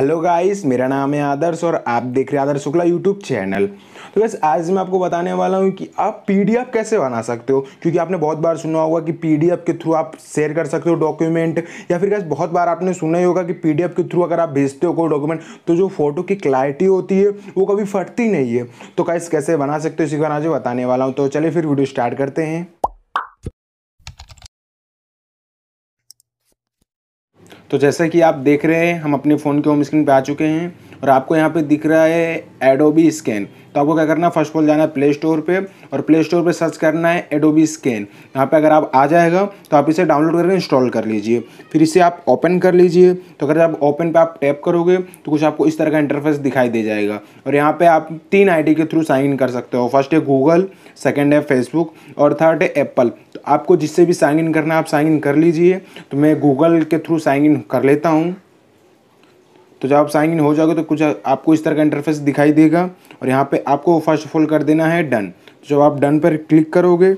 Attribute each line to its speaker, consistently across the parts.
Speaker 1: hello guys मेरा नाम है आदर्श और आप देख रहे हैं आदर्श शुक्ला यूट्यूब चैनल तो बस आज मैं आपको बताने वाला हूँ कि आप पीडीएफ कैसे बना सकते हो क्योंकि आपने बहुत बार सुना होगा कि पीडीएफ के थ्रू आप शेयर कर सकते हो डॉक्यूमेंट या फिर कैसे बहुत बार आपने सुना ही होगा कि पीडीएफ के थ्रू अगर आप भेजते हो कोई डॉक्यूमेंट तो जो फोटो की क्लैरिटी होती है वो कभी फटती नहीं है तो कैसे कैसे बना सकते हो इसी बार आज बताने वाला हूँ तो चलिए फिर वीडियो स्टार्ट करते हैं तो जैसा कि आप देख रहे हैं हम अपने फ़ोन के होम स्क्रीन पे आ चुके हैं और आपको यहाँ पे दिख रहा है एडोबी स्कैन तो आपको क्या करना है फर्स्ट ऑफ ऑल जाना है प्ले स्टोर पे और प्ले स्टोर पे सर्च करना है एडोबी स्कैन यहाँ पे अगर आप आ जाएगा तो आप इसे डाउनलोड करके इंस्टॉल कर लीजिए फिर इसे आप ओपन कर लीजिए तो अगर आप ओपन पे आप टैप करोगे तो कुछ आपको इस तरह का इंटरफेस दिखाई दे जाएगा और यहाँ पर आप तीन आई के थ्रू साइन इन कर सकते हो फर्स्ट है गूगल सेकेंड है फेसबुक और थर्ड है एप्पल तो आपको जिससे भी साइन इन करना है आप साइन इन कर लीजिए तो मैं गूगल के थ्रू साइन इन कर लेता हूँ तो जब आप साइन इन हो जाओगे तो कुछ आपको इस तरह का इंटरफेस दिखाई देगा और यहाँ पे आपको फर्स्ट ऑफ ऑल कर देना है डन तो जब आप डन पर क्लिक करोगे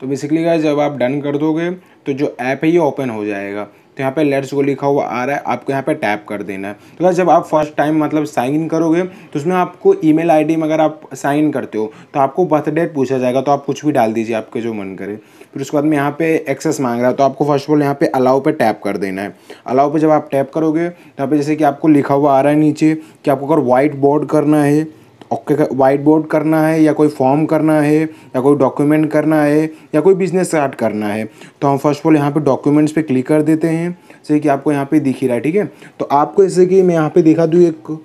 Speaker 1: तो बेसिकली जब आप डन कर दोगे तो जो ऐप है ये ओपन हो जाएगा तो यहाँ पे लेट्स गो लिखा हुआ आ रहा है आपको यहाँ पे टैप कर देना है तो जब आप फर्स्ट टाइम मतलब साइन इन करोगे तो उसमें आपको ईमेल आईडी में अगर आप साइन करते हो तो आपको बर्थडे पूछा जाएगा तो आप कुछ भी डाल दीजिए आपके जो मन करे फिर उसके बाद में यहाँ पे एक्सेस मांग रहा है तो आपको फर्स्ट ऑफ ऑल यहाँ पे अलाउ पे टैप कर देना है अलाउ पे जब आप टैप करोगे तो यहाँ पे जैसे कि आपको लिखा हुआ आ रहा है नीचे कि आपको अगर वाइट बोर्ड करना है वाइट बोर्ड करना है या कोई फॉर्म करना है या कोई डॉक्यूमेंट करना है या कोई बिजनेस स्टार्ट करना है तो हम फर्स्ट ऑफ ऑल यहाँ पे डॉक्यूमेंट्स पे क्लिक कर देते हैं जैसे कि आपको यहाँ पे दिख ही रहा है ठीक है तो आपको जैसे कि मैं यहाँ पे दिखा दूँ एक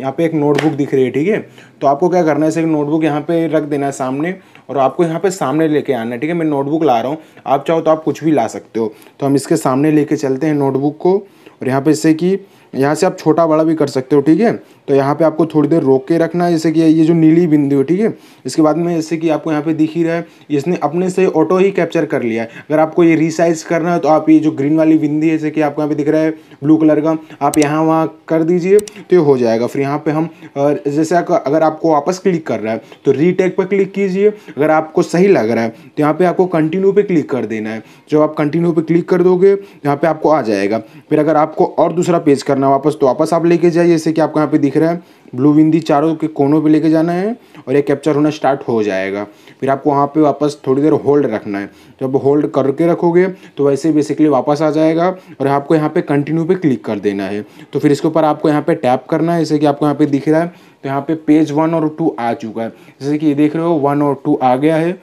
Speaker 1: यहाँ पे एक नोटबुक दिख रही है ठीक है तो आपको क्या करना है कि नोटबुक यहाँ पे रख देना है सामने और आपको यहाँ पे सामने लेके आना है ठीक है मैं नोटबुक ला रहा हूँ आप चाहो तो आप कुछ भी ला सकते हो तो हम इसके सामने लेके चलते हैं नोटबुक को और यहाँ पे जैसे कि यहाँ से आप छोटा बड़ा भी कर सकते हो ठीक है तो यहाँ पे आपको थोड़ी देर रोक के रखना है जैसे कि ये जो नीली बिंदु है ठीक है इसके बाद में जैसे कि आपको यहाँ पे दिख ही रहा है इसने अपने से ऑटो ही कैप्चर कर लिया है अगर आपको ये रिसाइज करना है तो आप ये जो ग्रीन वाली बिंदी है जैसे कि आपको यहाँ पे दिख रहा है ब्लू कलर का आप यहाँ वहाँ कर दीजिए तो ये हो जाएगा फिर यहाँ पर हम जैसे अगर आपको वापस क्लिक कर रहा है तो रीटेक पर क्लिक कीजिए अगर आपको सही लग रहा है तो यहाँ पे आपको कंटिन्यू पे क्लिक कर देना है जब आप कंटिन्यू पे क्लिक कर दोगे यहाँ पे आपको आ जाएगा फिर अगर आपको और दूसरा पेज करना है वापस तो वापस आप लेके जाइए जैसे कि आपको यहाँ पे दिख रहा है ब्लू बिंदी चारों के कोनों पे लेके जाना है और ये कैप्चर होना स्टार्ट हो जाएगा फिर आपको वहाँ पे वापस थोड़ी देर होल्ड रखना है जब होल्ड करके रखोगे तो वैसे बेसिकली वापस आ जाएगा और आपको यहाँ पे कंटिन्यू पे क्लिक कर देना है तो फिर इसके ऊपर आपको यहाँ पे टैप करना है जैसे कि आपको यहाँ पे दिख रहा है तो यहाँ पे पेज वन और टू आ चुका है जैसे कि ये देख रहे हो वन और टू आ गया है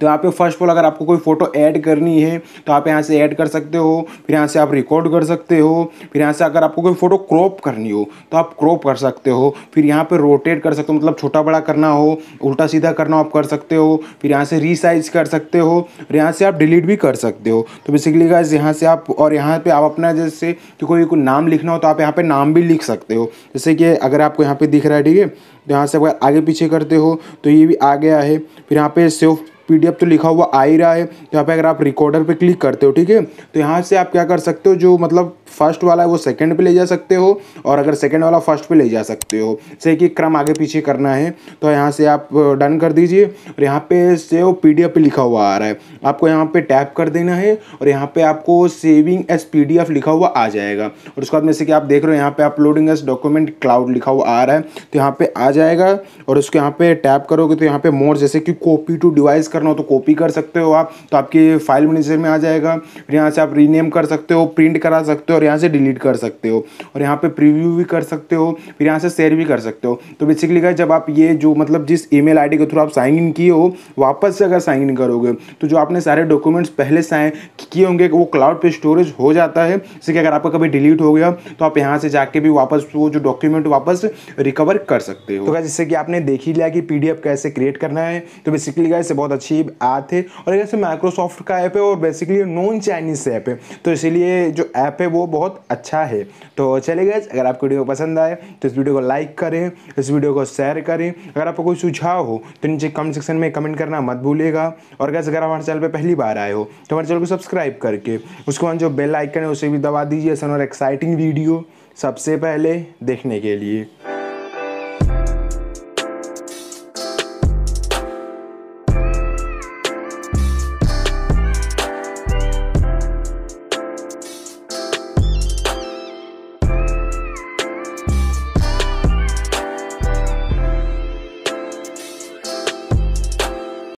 Speaker 1: तो यहाँ पे फर्स्ट ऑफ ऑल अगर आपको कोई फ़ोटो ऐड करनी है तो आप यहाँ से ऐड कर सकते हो फिर यहाँ से आप रिकॉर्ड कर सकते हो फिर यहाँ से अगर आपको कोई फ़ोटो क्रॉप करनी हो तो आप क्रॉप कर सकते हो फिर यहाँ पे रोटेट कर सकते हो मतलब छोटा बड़ा करना हो उल्टा सीधा करना हो आप कर सकते हो फिर यहाँ से रिसाइज कर सकते हो और यहाँ से आप डिलीट भी कर सकते हो तो बेसिकली गाइज यहाँ से आप और यहाँ पर आप अपना जैसे कि कोई नाम लिखना हो तो आप यहाँ पर नाम भी लिख सकते हो जैसे कि अगर आपको यहाँ पर दिख रहा है ठीक है तो यहाँ से अगर आगे पीछे करते हो तो ये भी आ गया है फिर यहाँ पर सेव पी तो लिखा हुआ आ ही रहा है यहाँ पर अगर आप रिकॉर्डर पर क्लिक करते हो ठीक है तो यहाँ से आप क्या कर सकते हो जो मतलब फर्स्ट वाला है वो सेकंड पे ले जा सकते हो और अगर सेकंड वाला फर्स्ट पे ले जा सकते हो से कि क्रम आगे पीछे करना है तो यहाँ से आप डन कर दीजिए और यहाँ पे सेव पी डी लिखा हुआ आ रहा है आपको यहाँ पे टैप कर देना है और यहाँ पे आपको सेविंग एस पी लिखा हुआ आ जाएगा और उसके बाद में से कि आप देख रहे हो यहाँ पे अपलोडिंग एस डॉक्यूमेंट क्लाउड लिखा हुआ आ रहा है तो यहाँ पे आ जाएगा और उसके यहाँ पे टैप करोगे तो यहाँ पे मोर जैसे कि कॉपी टू डिवाइस करना हो तो कॉपी कर सकते हो आप तो आपकी फाइल मैनेजर में आ जाएगा फिर यहाँ से आप रीनेम कर सकते हो प्रिंट करा सकते हो और यहाँ से डिलीट कर सकते हो और यहाँ पर प्रीव्यू भी कर सकते हो फिर यहाँ से शेयर भी कर सकते हो तो बेसिकली क्या जब आप ये जो मतलब जिस ई मेल के थ्रू आप साइन इन किए हो वापस से अगर साइन इन करोगे तो जो आपने सारे डॉक्यूमेंट्स पहले साइन किए होंगे वो क्लाउड पर स्टोरेज हो जाता है जैसे कि अगर आपका कभी डिलीट हो गया तो आप यहाँ से जाके भी वापस वो जो डॉक्यूमेंट वापस रिकवर कर सकते हो तो जैसे कि आपने देख ही लिया कि पीडीएफ कैसे क्रिएट करना है तो बेसिकली का बहुत अच्छा अच्छी ऐप है और जैसे माइक्रोसॉफ्ट का ऐप है और बेसिकली नॉन चाइनीज़ ऐप है तो इसीलिए जो ऐप है वो बहुत अच्छा है तो चले गए अगर आपको वीडियो पसंद आए तो इस वीडियो को लाइक करें इस वीडियो को शेयर करें अगर आपको कोई सुझाव हो तो नीचे कमेंट सेक्शन में कमेंट करना मत भूलिएगा और गैस अगर हमारे चैनल पर पहली बार आए हो तो हमारे चैनल को सब्सक्राइब करके उसके बाद जो बेल आइकन है उसे भी दबा दीजिए सन और एक्साइटिंग वीडियो सबसे पहले देखने के लिए